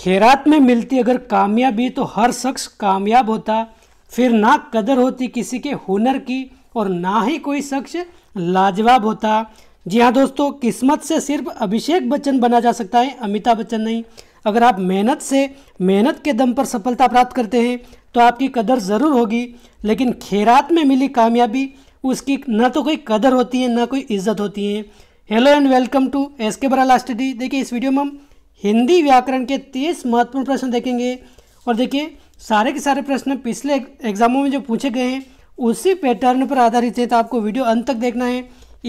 खैरात में मिलती अगर कामयाबी तो हर शख्स कामयाब होता फिर ना कदर होती किसी के हुनर की और ना ही कोई शख्स लाजवाब होता जी हाँ दोस्तों किस्मत से सिर्फ अभिषेक बच्चन बना जा सकता है अमिताभ बच्चन नहीं अगर आप मेहनत से मेहनत के दम पर सफलता प्राप्त करते हैं तो आपकी कदर ज़रूर होगी लेकिन खैरात में मिली कामयाबी उसकी ना तो कोई कदर होती है ना कोई इज्जत होती है hello and welcome to S K बरा लास्ट डी देखिए इस वीडियो में हम हिंदी व्याकरण के तीस महत्वपूर्ण प्रश्न देखेंगे और देखिए सारे के सारे प्रश्न पिछले एग्जामों में जो पूछे गए हैं उसी पैटर्न पर आधारित है तो आपको वीडियो अंत तक देखना है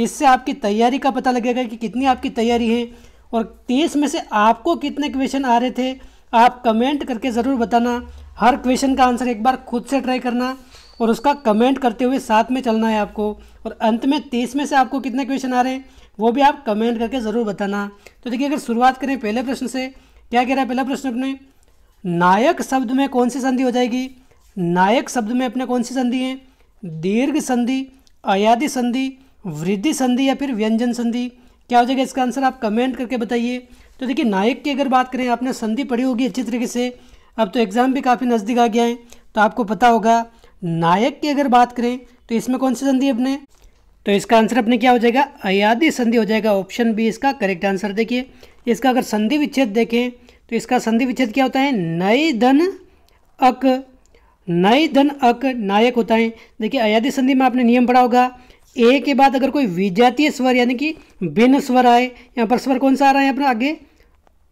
इससे आपकी तैयारी का पता लगेगा कि कितनी आपकी तैयारी है और तीस में से आपको कितने क्वेश्चन आ रहे थे आप कमेंट करके ज़रूर बताना हर क्वेश्चन का आंसर एक बार खुद से ट्राई करना और उसका कमेंट करते हुए साथ में चलना है आपको और अंत में तीस में से आपको कितने क्वेश्चन आ रहे हैं वो भी आप कमेंट करके ज़रूर बताना तो देखिए अगर शुरुआत करें पहले प्रश्न से क्या कह रहा है पहला प्रश्न अपने नायक शब्द में कौन सी संधि हो जाएगी नायक शब्द में अपने कौन सी संधि है दीर्घ संधि अयादि संधि वृद्धि संधि या फिर व्यंजन संधि क्या हो जाएगा इसका आंसर आप कमेंट करके बताइए तो देखिए नायक की अगर बात करें आपने संधि पढ़ी होगी अच्छी तरीके से अब तो एग्ज़ाम भी काफ़ी नज़दीक आ गया है तो आपको पता होगा नायक की अगर बात करें तो इसमें कौन सी संधि अपने तो इसका आंसर अपने क्या हो जाएगा अयादि संधि हो जाएगा ऑप्शन बी इसका करेक्ट आंसर देखिए इसका अगर संधि विच्छेद देखें तो इसका संधि विच्छेद क्या होता है नए धन अक नए धन अक नायक होता है देखिए अयादि संधि में आपने नियम पढ़ा होगा ए के बाद अगर कोई विजातीय स्वर यानी कि बिन स्वर आए यहाँ पर स्वर कौन सा आ रहा है अपना आगे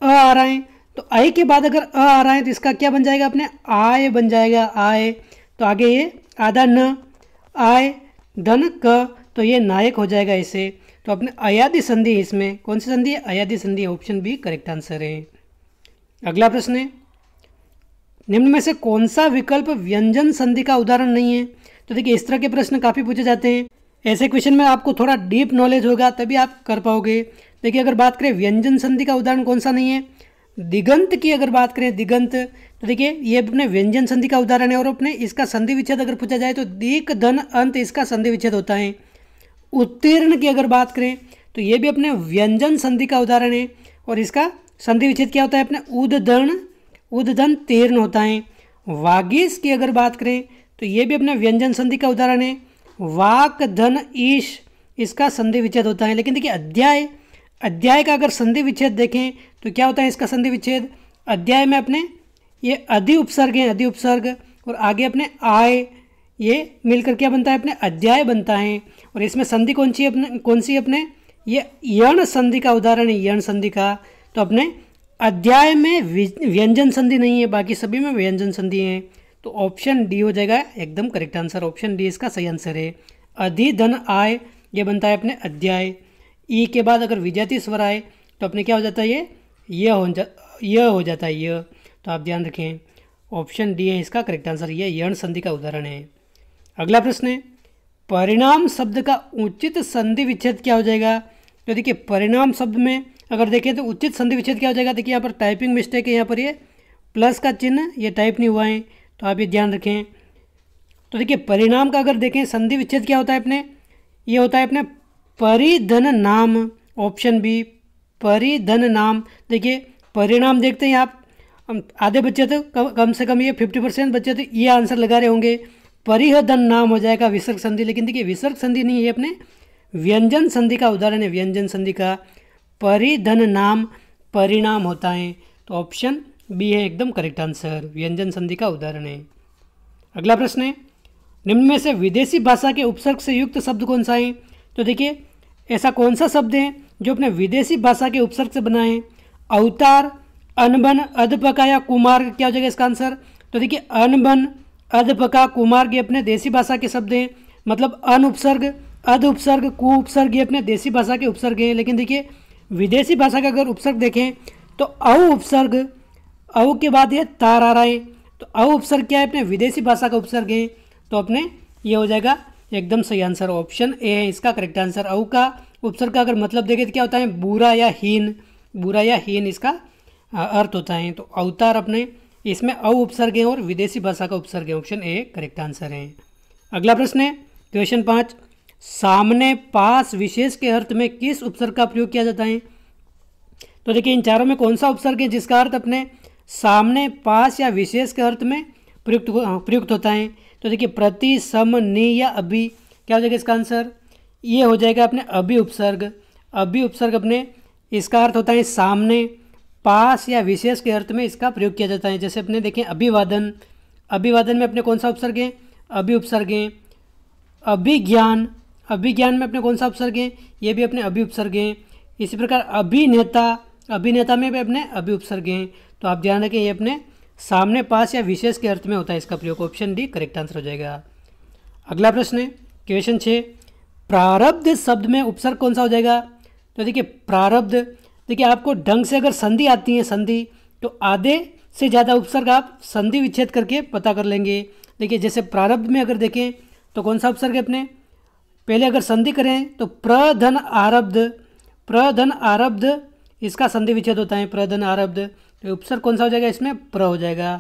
अ आ रहा है तो आय के बाद अगर अ आ रहा है तो इसका क्या बन जाएगा अपने आय बन जाएगा आय तो आगे ये आधा न आय धन क तो ये नायक हो जाएगा इसे तो अपने अयाधि संधि इसमें कौन सी संधि है अयाधि संधि ऑप्शन बी करेक्ट आंसर है अगला प्रश्न है निम्न में से कौन सा विकल्प व्यंजन संधि का उदाहरण नहीं है तो देखिए इस तरह के प्रश्न काफ़ी पूछे जाते हैं ऐसे क्वेश्चन में आपको थोड़ा डीप नॉलेज होगा तभी आप कर पाओगे देखिए अगर बात करें व्यंजन संधि का उदाहरण कौन सा नहीं है दिगंत की अगर बात करें दिगंत तो देखिए ये अपने व्यंजन संधि का उदाहरण है और अपने इसका संधि विच्छेद अगर पूछा जाए तो दीक धन अंत इसका संधि विच्छेद होता है उत्तीर्ण की अगर बात करें तो ये भी अपने व्यंजन संधि का उदाहरण है और इसका संधि विच्छेद क्या होता है अपने उददर्ण उदधन तीर्ण होता है वागीस की अगर बात करें तो ये भी अपने व्यंजन संधि का उदाहरण है वाक धन ईश इसका संधि विच्छेद होता है लेकिन देखिए अध्याय अध्याय का अगर संधि विच्छेद देखें तो क्या होता है इसका संधि विच्छेद अध्याय में अपने ये अधि उपसर्ग हैं अधि उपसर्ग और आगे अपने आय ये मिलकर क्या बनता है अपने अध्याय बनता है और इसमें संधि कौन सी अपने कौन सी अपने ये यण संधि का उदाहरण है यण संधि का तो अपने अध्याय में व्यंजन संधि नहीं है बाकी सभी में व्यंजन संधि है तो ऑप्शन डी हो जाएगा एकदम करेक्ट आंसर ऑप्शन डी इसका सही आंसर है अधिधन आय ये बनता है अपने अध्याय ई के बाद अगर विजाति स्वर आए तो अपने क्या हो जाता है ये ये हो जा यह हो जाता है यह तो आप ध्यान रखें ऑप्शन डी है इसका करेक्ट आंसर यह यण संधि का उदाहरण है अगला प्रश्न है परिणाम शब्द का उचित संधि विच्छेद क्या हो जाएगा तो देखिए परिणाम शब्द में अगर देखें तो उचित संधि विच्छेद क्या हो जाएगा देखिए यहाँ पर टाइपिंग मिस्टेक है यहाँ पर ये यह, प्लस का चिन्ह ये टाइप नहीं हुआ है तो आप ये ध्यान रखें तो देखिए परिणाम का अगर देखें संधि विच्छेद क्या होता है अपने ये होता है अपने परिधन नाम ऑप्शन बी परिधन नाम देखिए परिणाम देखते हैं आप आधे बच्चे तो कम से कम ये फिफ्टी परसेंट बच्चे तो ये आंसर लगा रहे होंगे परिहदन नाम हो जाएगा विसर्ग संधि लेकिन देखिए विसर्ग संधि नहीं है अपने व्यंजन संधि का उदाहरण है व्यंजन संधि का परिधन नाम परिणाम होता है तो ऑप्शन बी है एकदम करेक्ट आंसर व्यंजन संधि का उदाहरण है अगला प्रश्न है निम्न में से विदेशी भाषा के उपसर्ग से युक्त शब्द कौन सा है तो देखिए ऐसा कौन सा शब्द है जो अपने विदेशी भाषा के उपसर्ग से बना है अवतार अनबन अधपका या कुमार क्या हो जाएगा इसका आंसर तो देखिए अनबन अधपका कुमार ये अपने देसी भाषा के शब्द हैं मतलब अन उपसर्ग अध उपसर्ग कु उपसर्ग ये अपने देसी भाषा के उपसर्ग हैं लेकिन देखिए विदेशी भाषा का अगर उपसर्ग देखें तो औ उपसर्ग औ के बाद ये तार आ रहा है तो औ उपसर्ग क्या है अपने विदेशी भाषा का उपसर्ग है तो अपने ये हो जाएगा एकदम सही आंसर ऑप्शन ए है इसका करेक्ट आंसर औ का उपसर्ग का अगर मतलब देखें तो क्या होता है बुरा या हीन बुरा या हीन इसका अर्थ होता है तो अवतार अपने इसमें अ उपसर्ग है और विदेशी भाषा का उपसर्ग है ऑप्शन ए करेक्ट आंसर है अगला प्रश्न है क्वेश्चन पाँच सामने पास विशेष के अर्थ में किस उपसर्ग का प्रयोग किया जाता है तो देखिए इन चारों में कौन सा उपसर्ग है जिसका अर्थ अपने सामने पास या विशेष के अर्थ में प्रयुक्त हाँ, प्रयुक्त होता है तो देखिए प्रति सम नि या अभी क्या हो जाएगा इसका आंसर ये हो जाएगा अपने अभी उपसर्ग अभी उपसर्ग अपने इसका अर्थ होता है सामने पास या विशेष के अर्थ में इसका प्रयोग किया जाता है जैसे अपने देखें अभिवादन अभिवादन में अपने कौन सा उपसर्ग है अभि उपसर्ग है अभिज्ञान अभिज्ञान में अपने कौन सा उपसर्ग है ये भी अपने अभि उपसर्ग हैं इसी प्रकार अभिनेता अभिनेता में भी अपने अभि उपसर्ग हैं तो आप ध्यान रखें ये अपने सामने पास या विशेष के अर्थ में होता है इसका प्रयोग ऑप्शन डी करेक्ट आंसर हो जाएगा अगला प्रश्न है क्वेश्चन छः प्रारब्ध शब्द में उपसर्ग कौन सा हो जाएगा तो देखिए प्रारब्ध देखिए आपको ढंग से अगर संधि आती है संधि तो आधे से ज़्यादा उपसर्ग आप संधि विच्छेद करके पता कर लेंगे देखिए जैसे प्रारब्ध में अगर देखें तो कौन सा उपसर्ग है अपने पहले अगर संधि करें तो प्रधन आरब्ध प्रधन आरब्ध इसका संधि विच्छेद होता है प्रधन आरब्ध तो उपसर्ग कौन सा हो जाएगा इसमें प्र हो जाएगा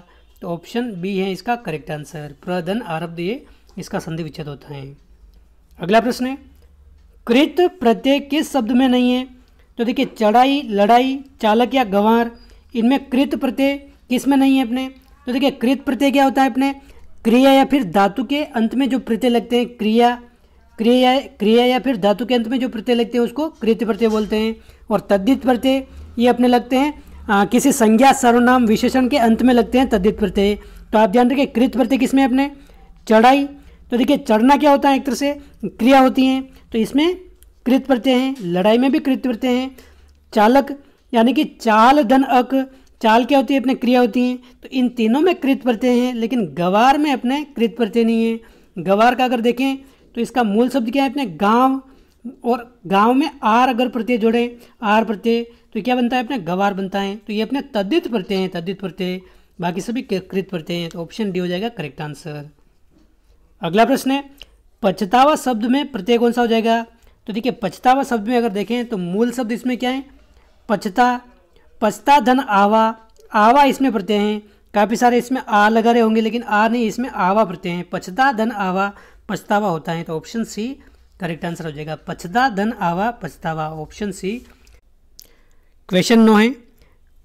तो ऑप्शन बी है इसका करेक्ट आंसर प्रधन आरब्ध ये इसका संधि विच्छेद होता है अगला प्रश्न है कृत प्रत्यय किस शब्द में नहीं है तो देखिए चढ़ाई लड़ाई चालक या गंवार इनमें कृत प्रत्यय किस में नहीं है अपने तो देखिए कृत प्रत्यय क्या होता है अपने क्रिया या फिर धातु के अंत में जो प्रत्यय लगते हैं क्रिया क्रिया क्रिया या फिर धातु के अंत में जो प्रत्यय लगते हैं उसको कृत प्रत्यय बोलते हैं और तद्दित प्रत्यय ये अपने लगते हैं आ, किसी संज्ञा सर्वनाम विशेषण के अंत में लगते हैं तद्दित प्रत्यय तो आप ध्यान रखिए कृत प्रत्यय किस में अपने चढ़ाई तो देखिए चढ़ना क्या होता है एक तरह से क्रिया होती है तो इसमें कृतप्रत्यय हैं लड़ाई में भी कृतप्रत्यय हैं चालक यानी कि चाल धन अक चाल क्या होती है अपने क्रिया होती हैं तो इन तीनों में कृत प्रत्यय हैं लेकिन गवार में अपने कृत प्रत्यय नहीं है गवार का अगर देखें तो इसका मूल शब्द क्या है अपने गांव और गांव में आर अगर प्रत्यय जोड़े आर प्रत्यय तो क्या बनता है अपने गवार बनता है तो ये अपने तद्दित प्रत्यय हैं तद्दित प्रत्यय बाकी सभी कृत प्रत्यय हैं तो ऑप्शन डी हो जाएगा करेक्ट आंसर अगला प्रश्न है पचतावा शब्द में प्रत्यय कौन सा हो जाएगा तो देखिए पछतावा शब्द में अगर देखें तो मूल शब्द इसमें क्या है पछता पछता धन आवा आवा इसमें प्रत्यय हैं काफ़ी सारे इसमें आ लगा रहे होंगे लेकिन आ नहीं इसमें आवा प्रत्यय हैं पछता धन आवा पछतावा होता है तो ऑप्शन सी करेक्ट आंसर हो जाएगा पछता धन आवा पछतावा ऑप्शन सी क्वेश्चन नो है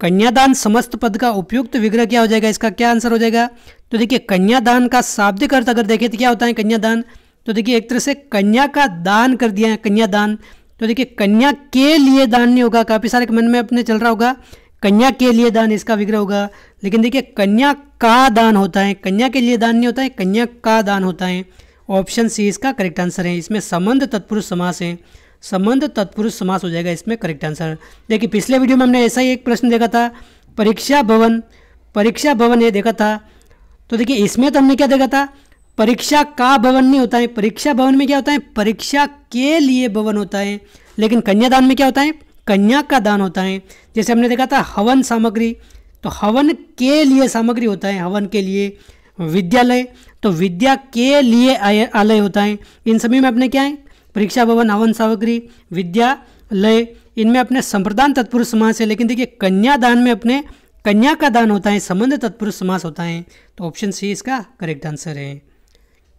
कन्यादान समस्त पद का उपयुक्त विग्रह क्या हो जाएगा इसका क्या आंसर हो जाएगा तो देखिए कन्यादान का शाब्दिक अर्थ अगर देखें तो क्या होता है कन्यादान तो देखिए एक तरह से कन्या का दान कर दिया है कन्या दान तो देखिए कन्या के लिए दान नहीं होगा काफ़ी सारे मन में अपने चल रहा होगा कन्या के लिए दान इसका विग्रह होगा लेकिन देखिए कन्या का दान होता है कन्या के लिए दान नहीं होता है कन्या का दान होता है ऑप्शन सी इसका करेक्ट आंसर है इसमें संबंध तत्पुरुष समास है संबंध तत्पुरुष समास हो जाएगा इसमें करेक्ट आंसर देखिए पिछले वीडियो में हमने ऐसा ही एक प्रश्न देखा था परीक्षा भवन परीक्षा भवन ये देखा था तो देखिए इसमें तो हमने क्या देखा था परीक्षा का भवन नहीं होता है परीक्षा भवन में क्या होता है परीक्षा के लिए भवन होता है लेकिन कन्यादान में क्या होता है कन्या का दान होता है जैसे हमने देखा था हवन सामग्री तो हवन के लिए सामग्री होता है हवन के लिए विद्यालय तो विद्या के लिए आलय होता है इन सभी में अपने क्या है परीक्षा भवन हवन सामग्री विद्यालय इनमें अपने संप्रदान तत्पुरुष समास है लेकिन देखिए कन्यादान में अपने कन्या का दान होता है संबंध तत्पुरुष समास होता है तो ऑप्शन सी इसका करेक्ट आंसर है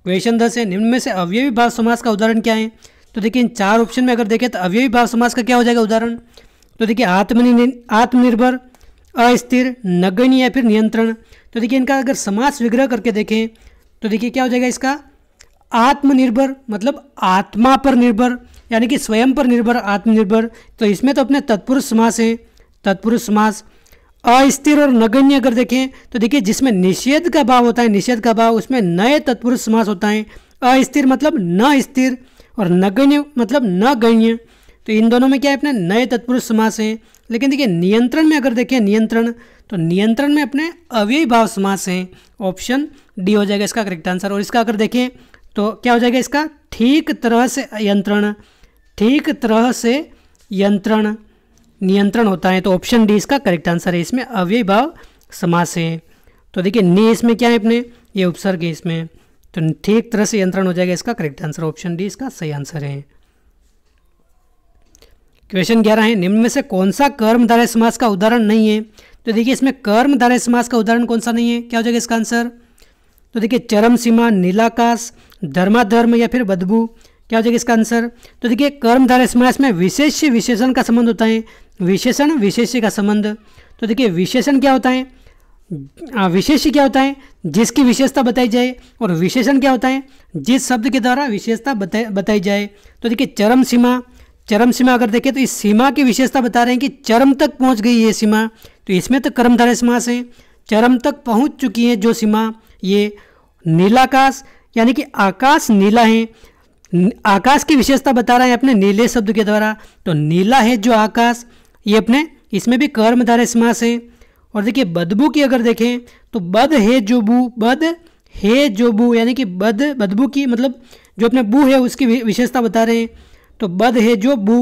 क्वेश्चन दस है निम्न में से अवयवी भाव समास का उदाहरण क्या है तो देखिए इन चार ऑप्शन में अगर देखें तो अवयवी भाव समास का क्या हो जाएगा उदाहरण तो देखिए आत्मनि आत्मनिर्भर अस्थिर नगण्य या फिर नियंत्रण तो देखिए इनका अगर समास विग्रह करके देखें तो देखिए क्या हो जाएगा इसका आत्मनिर्भर मतलब आत्मा पर निर्भर यानी कि स्वयं पर निर्भर आत्मनिर्भर तो इसमें तो अपने तत्पुरुष समास हैं तत्पुरुष समास अस्थिर और नगण्य अगर देखें तो देखिए जिसमें निषेध का भाव होता है निषेध का भाव उसमें नए तत्पुरुष समास होता है अस्थिर मतलब न स्थिर और नगण्य मतलब न गण्य तो इन दोनों में क्या है अपने नए तत्पुरुष समास हैं लेकिन देखिए नियंत्रण में अगर देखें नियंत्रण तो नियंत्रण में अपने अव्यय भाव समास हैं ऑप्शन डी हो जाएगा इसका करेक्ट आंसर और इसका अगर देखें तो क्या हो जाएगा इसका ठीक तरह से यंत्रण ठीक तरह से यंत्रण नियंत्रण होता है तो ऑप्शन डी इसका करेक्ट आंसर है इसमें भाव समास है तो देखिए ने इसमें क्या है अपने ये उपसर्ग है इसमें तो ठीक तरह से नियंत्रण हो जाएगा इसका करेक्ट आंसर ऑप्शन डी इसका सही आंसर है क्वेश्चन ग्यारह है निम्न में से कौन सा कर्मधारय समास का उदाहरण नहीं है तो देखिए इसमें कर्मधारय समास का उदाहरण कौन सा नहीं है क्या हो जाएगा इसका आंसर तो देखिए चरम सीमा नीलाकाश धर्माधर्म या फिर बदबू क्या हो जाएगा इसका आंसर तो देखिए कर्मधारय समास में विशेष विशेषण का संबंध होता है विशेषण विशेष्य का संबंध तो देखिए विशेषण क्या होता है विशेष्य क्या होता है जिसकी विशेषता बताई जाए और विशेषण क्या होता है जिस शब्द के द्वारा विशेषता बताई जाए तो देखिए चरम सीमा चरम सीमा अगर देखें तो इस सीमा की विशेषता बता रहे हैं कि चरम तक पहुंच गई है सीमा तो इसमें तो कर्मधारय समास है चरम तक पहुंच चुकी है जो सीमा ये नीलाकाश यानी कि आकाश नीला है आकाश की विशेषता बता रहे हैं अपने नीले शब्द के द्वारा तो नीला है जो आकाश ये अपने इसमें भी कर्मधारय समास है और देखिए बदबू की अगर देखें तो बद है जो बू बद हे जो बू यानी कि बद बदबू की मतलब जो अपने बू है उसकी विशेषता बता रहे हैं तो बद है जो बू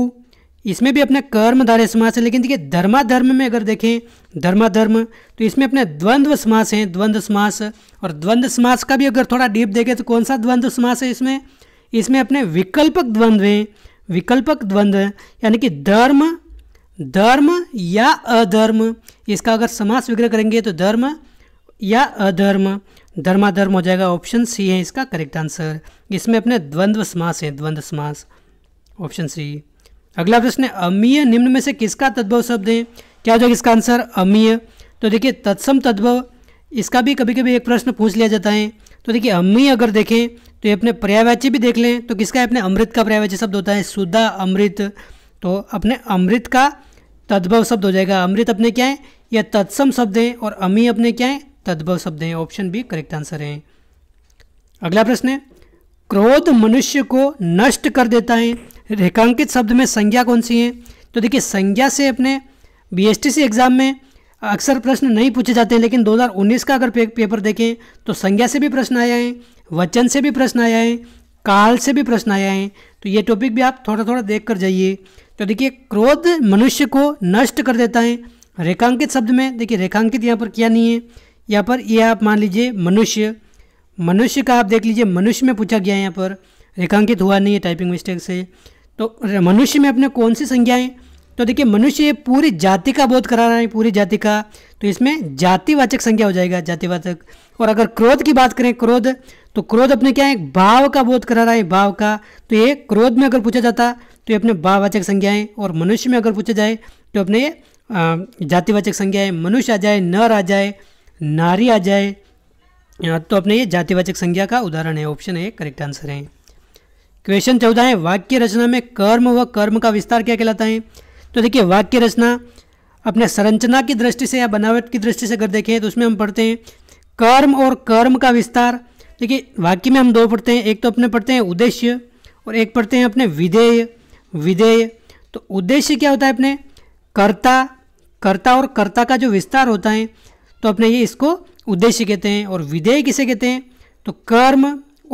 इसमें भी अपने कर्मधारय समास है लेकिन देखिए धर्माधर्म में अगर देखें धर्माधर्म तो इसमें अपने द्वंद्व समास हैं द्वंद्व समास और द्वंद्व समास का भी अगर थोड़ा डीप देखें तो कौन सा द्वंद्व समास है इसमें इसमें अपने विकल्पक द्वंद्व हैं विकल्पक द्वंद्व यानी कि धर्म धर्म या अधर्म इसका अगर समास विग्रह करेंगे तो धर्म या अधर्म धर्माधर्म हो जाएगा ऑप्शन सी है इसका करेक्ट आंसर इसमें अपने द्वंद्व समास है द्वंद्व समास ऑप्शन सी अगला प्रश्न है अमीय निम्न में से किसका तद्भव शब्द है क्या हो जाएगा इसका आंसर अमीय तो देखिए तत्सम तद्भव इसका भी कभी कभी एक प्रश्न पूछ लिया जाता है तो देखिए अम्मी अगर देखें तो ये अपने पर्यायवाची भी देख लें तो किसका है अपने अमृत का पर्यायवाची शब्द होता है सुधा अमृत तो अपने अमृत का तद्भव शब्द हो जाएगा अमृत अपने क्या है यह तत्सम शब्द हैं और अमी अपने क्या है तद्भव शब्द हैं ऑप्शन बी करेक्ट आंसर है अगला प्रश्न है क्रोध मनुष्य को नष्ट कर देता है रेखांकित शब्द में संज्ञा कौन सी है तो देखिए संज्ञा से अपने बी एग्जाम में अक्सर प्रश्न नहीं पूछे जाते हैं लेकिन 2019 का अगर पे, पेपर देखें तो संज्ञा से भी प्रश्न आया है वचन से भी प्रश्न आया है काल से भी प्रश्न आया है तो ये टॉपिक भी आप थोड़ा थोड़ा देख कर जाइए तो देखिए क्रोध मनुष्य को नष्ट कर देता है रेखांकित शब्द में देखिए रेखांकित यहाँ पर किया नहीं है यहाँ पर ये आप मान लीजिए मनुष्य मनुष्य का आप देख लीजिए मनुष्य में पूछा गया है यहाँ पर रेखांकित हुआ नहीं है टाइपिंग मिस्टेक से तो मनुष्य में अपने कौन सी संज्ञाएँ तो देखिए मनुष्य पूरी जाति का बोध करा रहा है पूरी जाति का तो इसमें जातिवाचक संज्ञा हो जाएगा जातिवाचक और अगर क्रोध की बात करें क्रोध तो क्रोध अपने क्या है भाव का बोध करा रहा है भाव का तो ये क्रोध में अगर पूछा जाता तो ये अपने भाववाचक संज्ञाएं और मनुष्य में अगर पूछा जाए तो अपने जातिवाचक संज्ञाएं मनुष्य आ जाए नर आ जाए नारी आ जाए तो अपने ये जातिवाचक संज्ञा का उदाहरण है ऑप्शन है करेक्ट आंसर है क्वेश्चन चौदह है वाक्य रचना में कर्म व कर्म का विस्तार क्या कहलाता है तो देखिए वाक्य रचना अपने संरचना की दृष्टि से या बनावट की दृष्टि से अगर देखें तो उसमें हम पढ़ते हैं कर्म और कर्म का विस्तार देखिए वाक्य में हम दो पढ़ते हैं एक तो अपने पढ़ते हैं उद्देश्य और एक पढ़ते हैं अपने विधेय विधेय तो उद्देश्य क्या होता है अपने कर्ता कर्ता और कर्ता का जो विस्तार होता है तो अपने ये इसको उद्देश्य कहते हैं और विधेय किसे कहते हैं तो कर्म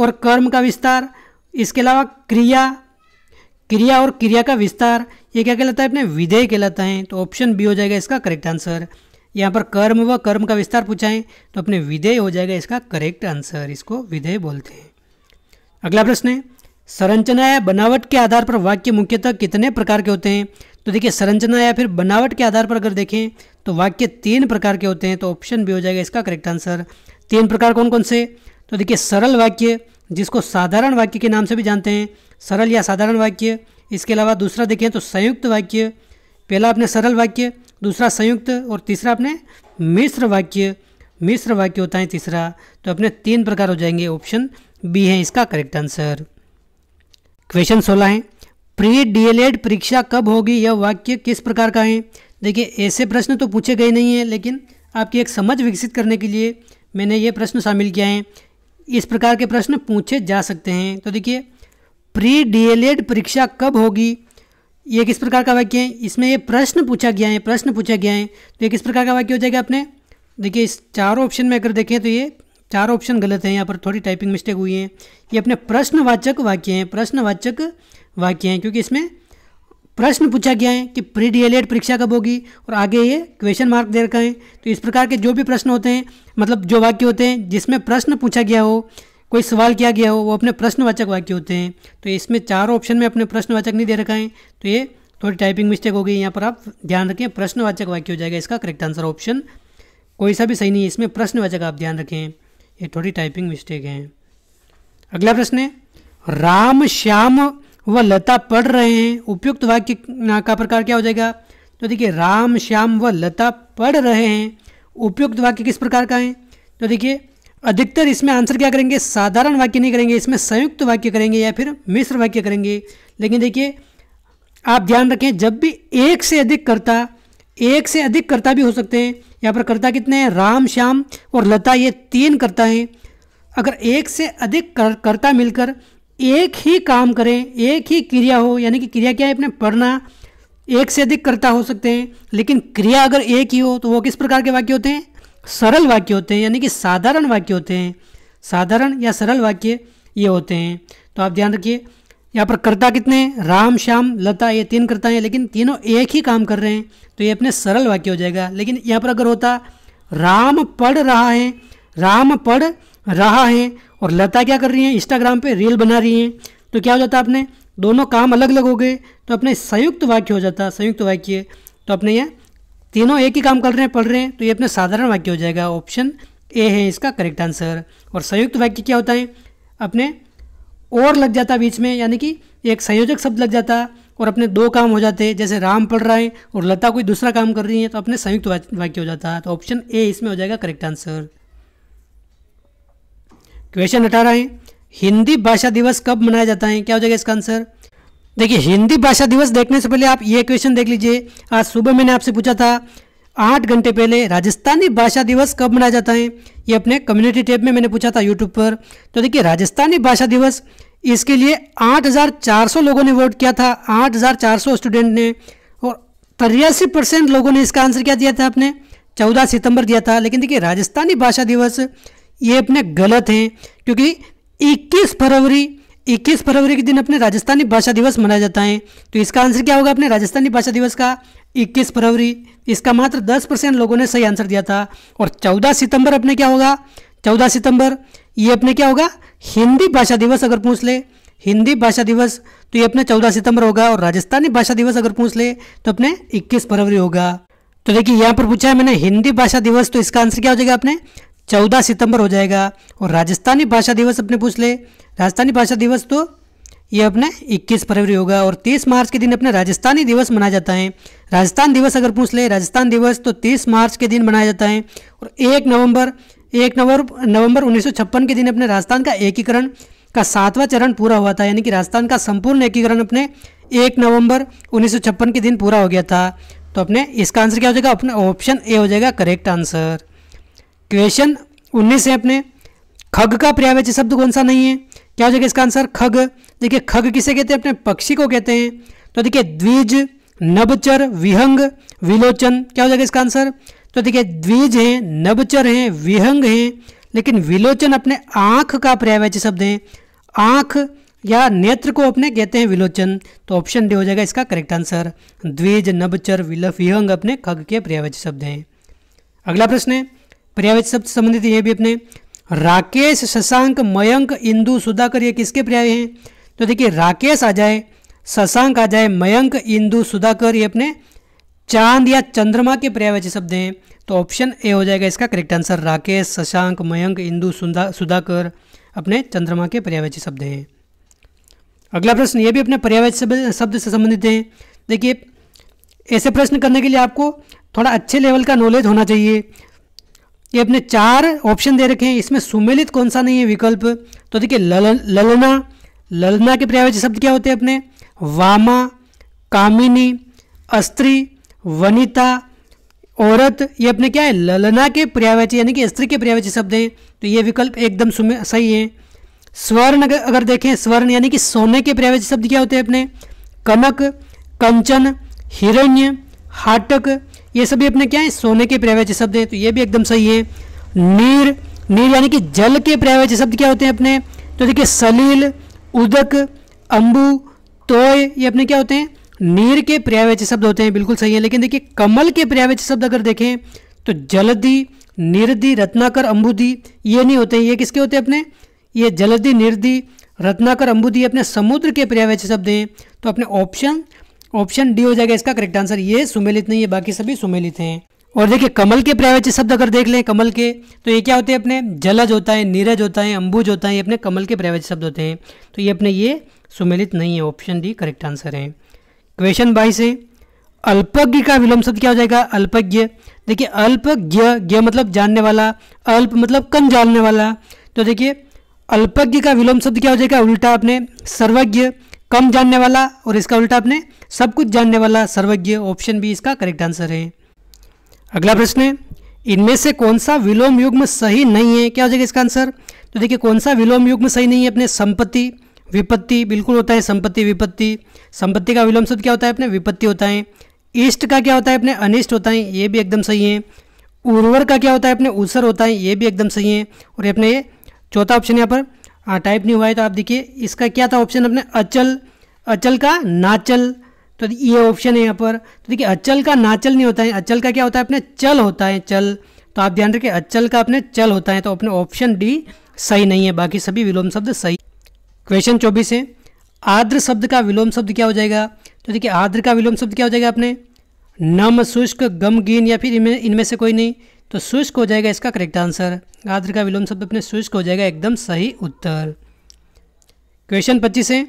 और कर्म का विस्तार इसके अलावा क्रिया क्रिया और क्रिया का विस्तार ये क्या कहलाता है अपने विधेय कहलाता है तो ऑप्शन बी हो जाएगा इसका करेक्ट आंसर यहाँ पर कर्म व कर्म का विस्तार पूछा है तो अपने विधेय हो जाएगा इसका करेक्ट आंसर इसको विधेय बोलते हैं अगला प्रश्न है संरचना या बनावट के आधार पर वाक्य मुख्यतः कितने प्रकार के होते हैं तो देखिए संरचना या फिर बनावट के आधार पर अगर देखें तो वाक्य तीन प्रकार के होते हैं तो ऑप्शन भी हो जाएगा इसका करेक्ट आंसर तीन प्रकार कौन कौन से तो देखिए सरल वाक्य जिसको साधारण वाक्य के नाम से भी जानते हैं सरल या साधारण वाक्य इसके अलावा दूसरा देखें तो संयुक्त वाक्य पहला आपने सरल वाक्य दूसरा संयुक्त और तीसरा अपने मिश्र वाक्य मिश्र वाक्य होता है तीसरा तो अपने तीन प्रकार हो जाएंगे ऑप्शन बी है इसका करेक्ट आंसर क्वेश्चन सोलह है प्री डीएलएड परीक्षा कब होगी यह वाक्य किस प्रकार का है देखिए ऐसे प्रश्न तो पूछे गए नहीं हैं लेकिन आपकी एक समझ विकसित करने के लिए मैंने ये प्रश्न शामिल किया है इस प्रकार के प्रश्न पूछे जा सकते हैं तो देखिए प्री डीएलएड परीक्षा कब होगी ये किस प्रकार का वाक्य है इसमें ये प्रश्न पूछा गया है प्रश्न पूछा गया है तो ये किस प्रकार का वाक्य हो जाएगा अपने देखिए इस चारों ऑप्शन में अगर देखें तो ये चार ऑप्शन गलत हैं यहाँ पर थोड़ी टाइपिंग मिस्टेक हुई है ये अपने प्रश्नवाचक वाक्य हैं प्रश्नवाचक वाक्य हैं क्योंकि इसमें प्रश्न पूछा गया है कि प्री डीएलएड परीक्षा कब होगी और आगे ये क्वेश्चन मार्क दे रखा है तो इस प्रकार के जो भी प्रश्न होते हैं मतलब जो वाक्य होते हैं जिसमें प्रश्न पूछा गया हो कोई सवाल किया गया हो वो अपने प्रश्नवाचक वाक्य होते हैं तो इसमें चार ऑप्शन में अपने प्रश्नवाचक नहीं दे रखा है तो ये थोड़ी टाइपिंग मिस्टेक हो गई यहाँ पर आप ध्यान रखें प्रश्नवाचक वाक्य हो जाएगा इसका करेक्ट आंसर ऑप्शन कोई सा भी सही नहीं है इसमें प्रश्नवाचक आप ध्यान रखें ये थोड़ी टाइपिंग मिस्टेक है अगला प्रश्न है राम श्याम व लता पढ़ रहे हैं उपयुक्त वाक्य का प्रकार क्या हो जाएगा तो देखिए राम श्याम व लता पढ़ रहे हैं उपयुक्त वाक्य किस प्रकार का है तो देखिए अधिकतर इसमें आंसर क्या करेंगे साधारण वाक्य नहीं करेंगे इसमें संयुक्त वाक्य करेंगे या फिर मिश्र वाक्य करेंगे लेकिन देखिए आप ध्यान रखें जब भी एक से अधिक कर्ता एक से अधिक कर्ता भी हो सकते हैं यहाँ पर कर्ता कितने हैं राम श्याम और लता ये तीन कर्ता हैं अगर एक से अधिक कर, कर्ता मिलकर एक ही काम करें एक ही क्रिया हो यानी कि क्रिया क्या है अपने पढ़ना एक से अधिक कर्ता हो सकते हैं लेकिन क्रिया अगर एक ही हो तो वो किस प्रकार के वाक्य होते हैं सरल वाक्य होते हैं यानी कि साधारण वाक्य होते हैं साधारण या सरल वाक्य ये होते हैं तो आप ध्यान रखिए यहाँ पर कर्ता कितने हैं राम श्याम लता ये तीन कर्ता हैं लेकिन तीनों एक ही काम कर रहे हैं तो ये अपने सरल वाक्य हो जाएगा लेकिन यहाँ पर अगर होता राम पढ़ रहा है राम पढ़ रहा है और लता क्या कर रही हैं इंस्टाग्राम पे रील बना रही हैं तो क्या हो जाता अपने दोनों काम अलग अलग हो गए तो अपने संयुक्त वाक्य हो जाता संयुक्त वाक्य तो अपने यह तीनों एक ही काम कर रहे हैं पढ़ रहे हैं तो ये अपने साधारण वाक्य हो जाएगा ऑप्शन ए है इसका करेक्ट आंसर और संयुक्त वाक्य क्या होता है अपने और लग जाता बीच में यानी कि एक संयोजक शब्द लग जाता और अपने दो काम हो जाते हैं जैसे राम पढ़ रहा है और लता कोई दूसरा काम कर रही है तो अपने संयुक्त वाक्य हो जाता है तो ऑप्शन ए इसमें हो जाएगा करेक्ट आंसर क्वेश्चन अठारह है हिंदी भाषा दिवस कब मनाया जाता है क्या हो जाएगा इसका आंसर देखिए हिंदी भाषा दिवस देखने से पहले आप ये क्वेश्चन देख लीजिए आज सुबह मैंने आपसे पूछा था आठ घंटे पहले राजस्थानी भाषा दिवस कब मनाया जाता है ये अपने कम्युनिटी टैब में मैंने पूछा था यूट्यूब पर तो देखिए राजस्थानी भाषा दिवस इसके लिए 8,400 लोगों ने वोट किया था 8,400 स्टूडेंट ने और तिरासी परसेंट लोगों ने इसका आंसर क्या दिया था आपने 14 सितंबर दिया था लेकिन देखिए राजस्थानी भाषा दिवस ये अपने गलत हैं क्योंकि 21 फरवरी इक्कीस फरवरी के दिन अपने राजस्थानी भाषा दिवस मनाया जाता है तो इसका आंसर क्या होगा अपने राजस्थानी भाषा दिवस का इक्कीस फरवरी इसका मात्र दस परसेंट लोगों ने सही आंसर दिया था और चौदह सितंबर अपने क्या होगा चौदह सितंबर ये अपने क्या होगा हिंदी भाषा दिवस अगर पूछ ले हिंदी भाषा दिवस तो ये अपने 14 सितंबर होगा और राजस्थानी भाषा दिवस अगर पूछ ले तो अपने 21 फरवरी होगा तो देखिए यहाँ पर पूछा है मैंने हिंदी भाषा दिवस तो इसका आंसर क्या हो जाएगा आपने चौदह सितंबर हो जाएगा और राजस्थानी भाषा दिवस अपने पूछ ले राजस्थानी भाषा दिवस तो ये अपने 21 फरवरी होगा और 30 मार्च के दिन अपने राजस्थानी दिवस मनाया जाता है राजस्थान दिवस अगर पूछ ले राजस्थान दिवस तो 30 मार्च के दिन मनाया जाता है और 1 नवंबर 1 नवंबर नवंबर उन्नीस के दिन अपने राजस्थान का एकीकरण का सातवां चरण पूरा हुआ था यानी कि राजस्थान का संपूर्ण एकीकरण अपने एक नवंबर उन्नीस के दिन पूरा हो गया था तो अपने इसका आंसर क्या हो जाएगा अपना ऑप्शन ए हो जाएगा करेक्ट आंसर क्वेश्चन उन्नीस है अपने खग का पर्यावाची शब्द कौन सा नहीं है क्या हो जाएगा इसका आंसर खग देखिए खग किसे कहते हैं अपने पक्षी को कहते हैं तो देखिए द्विज नवचर विहंग विलोचन क्या हो जाएगा इसका आंसर तो देखिए द्विज हैं नवचर हैं विहंग हैं लेकिन विलोचन अपने आँख का पर्यावेची शब्द है आँख या नेत्र को अपने कहते हैं विलोचन तो ऑप्शन डी हो जाएगा इसका करेक्ट आंसर द्विज नवचर विलफ विहंग अपने खग के पर्यावाची शब्द हैं अगला प्रश्न है पर्यावरण शब्द संबंधित ये भी अपने राकेश शशांक मयंक इंदु सुधाकर ये किसके पर्याय हैं तो देखिए राकेश आ जाए शशांक आ जाए मयंक इंदु सुधाकर ये अपने चांद या चंद्रमा के पर्यायवाची शब्द हैं तो ऑप्शन ए हो जाएगा इसका करेक्ट आंसर राकेश शशांक मयंक इंदु सुधा सुधाकर अपने चंद्रमा के पर्यायवाची शब्द हैं अगला प्रश्न ये भी अपने पर्यायवाची शब्द से संबंधित हैं देखिए ऐसे प्रश्न करने के लिए आपको थोड़ा अच्छे लेवल का नॉलेज होना चाहिए ये अपने चार ऑप्शन दे रखे हैं इसमें सुमेलित कौन सा नहीं है विकल्प तो देखिए लल, ललना ललना के पर्यावरण शब्द क्या होते हैं अपने वामा कामिनी अस्त्री वनिता औरत ये अपने क्या है ललना के पर्यावाची यानी कि स्त्री के पर्यावाची शब्द हैं तो ये विकल्प एकदम सही है स्वर्ण अगर, अगर देखें स्वर्ण यानी कि सोने के पर्यावाची शब्द क्या होते हैं अपने कनक कंचन हिरण्य हाटक ये सभी अपने क्या है सोने के पर्यायवाची शब्द है तो ये भी एकदम सही है नीर नीर यानी कि जल के पर्यायवाची शब्द क्या होते हैं अपने तो देखिए सलील उदक अम्बू तोय ये अपने क्या होते हैं नीर के पर्यायवाची शब्द होते हैं बिल्कुल सही है लेकिन देखिए कमल के पर्यावरण शब्द अगर देखें तो जलधि निर्दी रत्नाकर अम्बुदी ये नहीं होते हैं ये किसके होते हैं अपने ये जलधि निर्धि रत्नाकर अम्बुदी अपने समुद्र के पर्यायवाची शब्द हैं तो अपने ऑप्शन ऑप्शन डी हो जाएगा इसका करेक्ट आंसर ये सुमेलित नहीं है बाकी सभी सुमेलित हैं और देखिए कमल के पर्यावाची शब्द अगर देख लें कमल के तो ये क्या होते हैं अपने जलज होता है नीरज होता है अंबुज होता है ये अपने कमल के पर्यावाची शब्द होते हैं तो ये अपने ये सुमेलित नहीं है ऑप्शन डी करेक्ट आंसर है क्वेश्चन बाईस है अल्पज्ञ का विलोम शब्द क्या हो जाएगा अल्पज्ञ देखिए अल्प ज्ञ ज्ञ मतलब जानने वाला अल्प मतलब कम जानने वाला तो देखिए अल्पज्ञ का विलोम शब्द क्या हो जाएगा उल्टा अपने सर्वज्ञ कम जानने वाला और इसका उल्टा आपने सब कुछ जानने वाला सर्वज्ञ ऑप्शन बी इसका करेक्ट आंसर है अगला प्रश्न है इनमें से कौन सा विलोम युग्म सही नहीं है क्या हो जाएगा इसका आंसर तो देखिए कौन सा विलोम युग्म सही नहीं है अपने संपत्ति विपत्ति बिल्कुल होता है संपत्ति विपत्ति संपत्ति का विलोम शब्द क्या होता है अपने विपत्ति होता है इष्ट का क्या होता है अपने अनिष्ट होता है ये भी एकदम सही है उर्वर का क्या होता है अपने उसर होता है ये भी एकदम सही है और अपने ये चौथा ऑप्शन यहाँ पर हाँ टाइप नहीं हुआ है तो आप देखिए इसका क्या था ऑप्शन अपने अचल अचल का नाचल तो ये ऑप्शन है यहाँ पर तो देखिए अचल का नाचल नहीं होता है अचल का क्या होता है अपने चल होता है चल तो आप ध्यान रखिए अचल का अपने चल होता है तो अपने ऑप्शन डी सही नहीं है बाकी सभी विलोम शब्द सही क्वेश्चन चौबीस है आर्द्र शब्द का विलोम शब्द क्या हो जाएगा तो देखिए आर्द्र का विलोम शब्द क्या हो जाएगा अपने नम शुष्क गमगीन या फिर इनमें इनमें से कोई नहीं तो शुष्क हो जाएगा इसका करेक्ट आंसर आद्र का विलोम शब्द अपने शुष्क हो जाएगा एकदम सही उत्तर क्वेश्चन पच्चीस है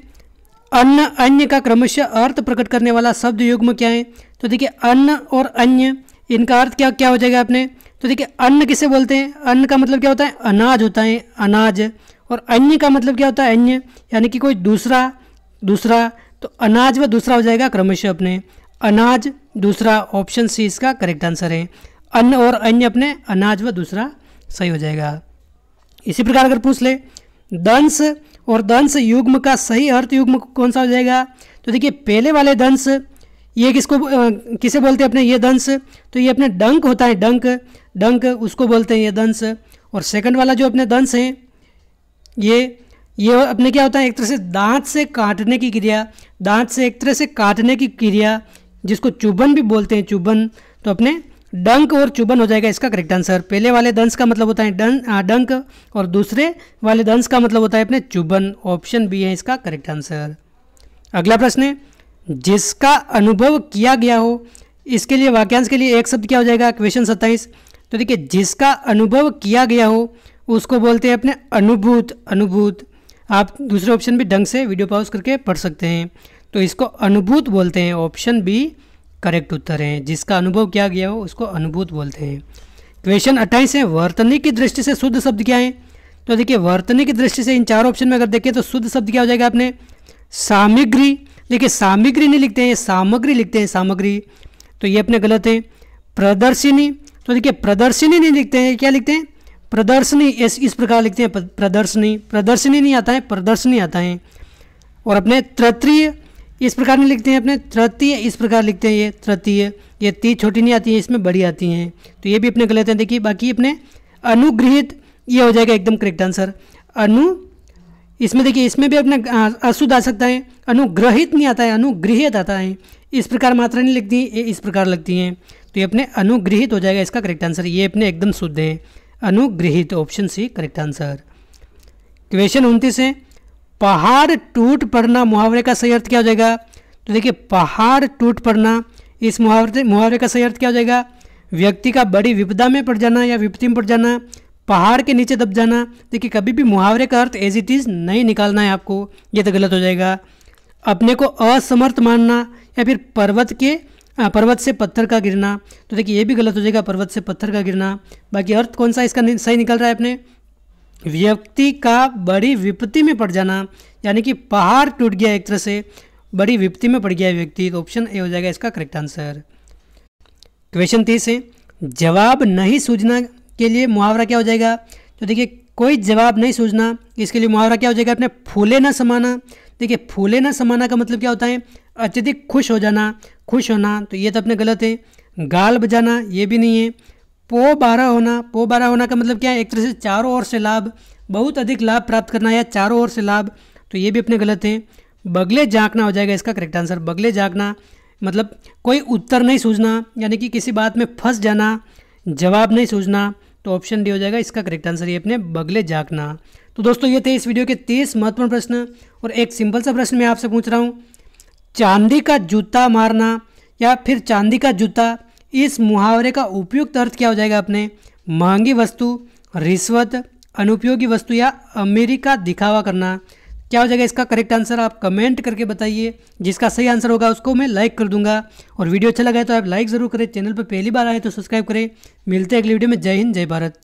अन्न अन्य का क्रमश अर्थ प्रकट करने वाला शब्द युग्म क्या है तो देखिए अन्न और अन्य इनका अर्थ क्या क्या हो जाएगा आपने तो देखिए अन्न किसे बोलते हैं अन्न का मतलब क्या होता है अनाज होता है अनाज और अन्य का मतलब क्या होता है अन्य यानी कि कोई दूसरा दूसरा तो अनाज व दूसरा हो जाएगा क्रमश अपने अनाज दूसरा ऑप्शन सी इसका करेक्ट आंसर है अन्न और अन्य अपने अनाज व दूसरा सही हो जाएगा इसी प्रकार अगर पूछ ले दंश और दंश युग्म का सही अर्थ युग्म कौन सा हो जाएगा तो देखिए पहले वाले दंश ये किसको किसे बोलते हैं अपने ये दंश तो ये अपने डंक होता है डंक डंक उसको बोलते हैं ये दंश और सेकंड वाला जो अपने दंश हैं ये ये अपने क्या होता है एक तरह से दांत से काटने की क्रिया दांत से एक तरह से काटने की क्रिया जिसको चुबन भी बोलते हैं चुबन तो अपने डंक और चुबन हो जाएगा इसका करेक्ट आंसर पहले वाले दंश का मतलब होता है डंक और दूसरे वाले दंश का मतलब होता है अपने चुबन ऑप्शन बी है इसका करेक्ट आंसर अगला प्रश्न है जिसका अनुभव किया गया हो इसके लिए वाक्यांश के लिए एक शब्द क्या हो जाएगा क्वेश्चन सत्ताईस तो देखिए जिसका अनुभव किया गया हो उसको बोलते हैं अपने अनुभूत अनुभूत आप दूसरे ऑप्शन भी ढंग से वीडियो पॉज करके पढ़ सकते हैं तो इसको अनुभूत बोलते हैं ऑप्शन बी करेक्ट उत्तर है जिसका अनुभव किया गया हो उसको अनुभूत बोलते हैं क्वेश्चन अट्ठाईस है वर्तनी की दृष्टि से शुद्ध शब्द क्या है तो देखिए वर्तनी की दृष्टि से इन चार ऑप्शन में अगर देखें तो शुद्ध शब्द क्या हो जाएगा आपने सामग्री देखिए सामग्री नहीं लिखते हैं सामग्री लिखते हैं सामग्री तो ये अपने गलत है प्रदर्शनी तो देखिए प्रदर्शनी नहीं लिखते हैं क्या लिखते हैं प्रदर्शनी इस प्रकार लिखते हैं प्रदर्शनी प्रदर्शनी नहीं आता है प्रदर्शनी आता है और अपने तृतीय इस प्रकार में लिखते हैं अपने तृतीय इस प्रकार लिखते हैं ये तृतीय ये ती छोटी नहीं आती है इसमें बड़ी आती हैं तो ये भी अपने गलत हैं देखिए बाकी अपने अनुग्रहित ये हो जाएगा एकदम करेक्ट आंसर अनु इसमें देखिए इसमें भी अपने अशुद्ध आ सकता है अनुग्रहित नहीं आता है अनुगृहित आता है इस प्रकार मात्रा नहीं लिखती ये इस प्रकार लगती हैं तो ये अपने अनुगृहित हो जाएगा इसका करेक्ट आंसर ये अपने एकदम शुद्ध हैं अनुगृहित option C correct answer question उनतीस है पहाड़ टूट पड़ना मुहावरे का सही अर्थ क्या हो जाएगा तो देखिए पहाड़ टूट पड़ना इस मुहावरे मुहावरे का सही अर्थ क्या हो जाएगा व्यक्ति का बड़ी विपदा में पड़ जाना या विपत्ति में पड़ जाना पहाड़ के नीचे दब जाना देखिए कभी भी मुहावरे का अर्थ एज इट इज़ नहीं निकालना है आपको ये तो गलत हो जाएगा अपने को असमर्थ मानना या फिर पर्वत के पर्वत से पत्थर का गिरना तो देखिए ये भी गलत हो जाएगा पर्वत से पत्थर का गिरना बाकी अर्थ कौन सा इसका सही निकल रहा है अपने व्यक्ति का बड़ी विपत्ति में पड़ जाना यानी कि पहाड़ टूट गया एक तरह से बड़ी विपत्ति में पड़ गया व्यक्ति तो ऑप्शन ए हो जाएगा इसका करेक्ट आंसर क्वेश्चन तीस है जवाब नहीं सूझना के लिए मुहावरा क्या हो जाएगा तो देखिए कोई जवाब नहीं सूझना इसके लिए मुहावरा क्या हो जाएगा अपने फूले ना समाना देखिए फूले ना समाना का मतलब क्या होता है अत्यधिक खुश हो जाना खुश होना तो ये तो अपने गलत है गाल बजाना ये भी नहीं है पो बारह होना पो बारह होना का मतलब क्या है एक तरह से चारों ओर से लाभ बहुत अधिक लाभ प्राप्त करना या चारों ओर से लाभ तो ये भी अपने गलत हैं बगले झाँकना हो जाएगा इसका करेक्ट आंसर बगले झाँकना मतलब कोई उत्तर नहीं सूझना यानी कि किसी बात में फंस जाना जवाब नहीं सूझना तो ऑप्शन डी हो जाएगा इसका करेक्ट आंसर ये अपने बगले झाँकना तो दोस्तों ये थे इस वीडियो के तीस महत्वपूर्ण प्रश्न और एक सिंपल सा प्रश्न मैं आपसे पूछ रहा हूँ चांदी का जूता मारना या फिर चांदी का जूता इस मुहावरे का उपयुक्त अर्थ क्या हो जाएगा अपने महंगी वस्तु रिश्वत अनुपयोगी वस्तु या अमेरिका दिखावा करना क्या हो जाएगा इसका करेक्ट आंसर आप कमेंट करके बताइए जिसका सही आंसर होगा उसको मैं लाइक कर दूंगा और वीडियो अच्छा लगा है तो आप लाइक ज़रूर करें चैनल पर पहली बार आए तो सब्सक्राइब करें मिलते हैं अगली वीडियो में जय हिंद जय भारत